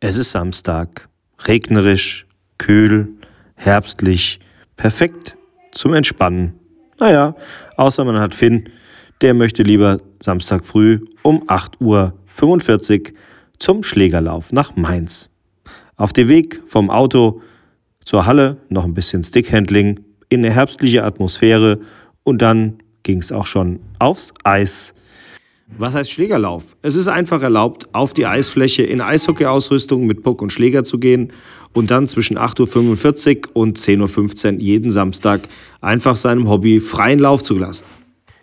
Es ist Samstag, regnerisch, kühl, herbstlich, perfekt zum Entspannen. Naja, außer man hat Finn, der möchte lieber Samstag früh um 8.45 Uhr zum Schlägerlauf nach Mainz. Auf dem Weg vom Auto zur Halle noch ein bisschen Stickhandling in eine herbstliche Atmosphäre und dann ging es auch schon aufs Eis. Was heißt Schlägerlauf? Es ist einfach erlaubt, auf die Eisfläche in Eishockeyausrüstung mit Puck und Schläger zu gehen und dann zwischen 8.45 Uhr und 10.15 Uhr jeden Samstag einfach seinem Hobby freien Lauf zu lassen.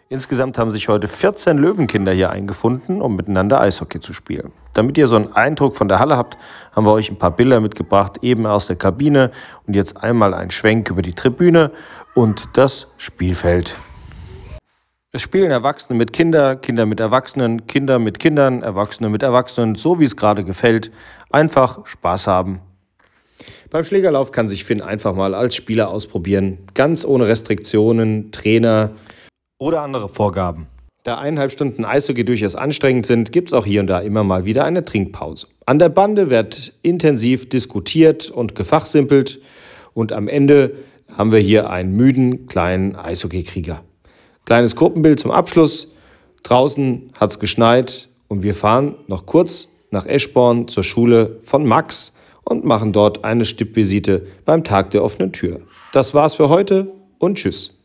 Insgesamt haben sich heute 14 Löwenkinder hier eingefunden, um miteinander Eishockey zu spielen. Damit ihr so einen Eindruck von der Halle habt, haben wir euch ein paar Bilder mitgebracht, eben aus der Kabine und jetzt einmal ein Schwenk über die Tribüne und das Spielfeld. Es spielen Erwachsene mit Kinder, Kinder mit Erwachsenen, Kinder mit Kindern, Erwachsene mit Erwachsenen, so wie es gerade gefällt. Einfach Spaß haben. Beim Schlägerlauf kann sich Finn einfach mal als Spieler ausprobieren, ganz ohne Restriktionen, Trainer oder andere Vorgaben. Da eineinhalb Stunden Eishockey durchaus anstrengend sind, gibt es auch hier und da immer mal wieder eine Trinkpause. An der Bande wird intensiv diskutiert und gefachsimpelt und am Ende haben wir hier einen müden kleinen Eishockeykrieger. Kleines Gruppenbild zum Abschluss. Draußen hat es geschneit und wir fahren noch kurz nach Eschborn zur Schule von Max und machen dort eine Stippvisite beim Tag der offenen Tür. Das war's für heute und tschüss.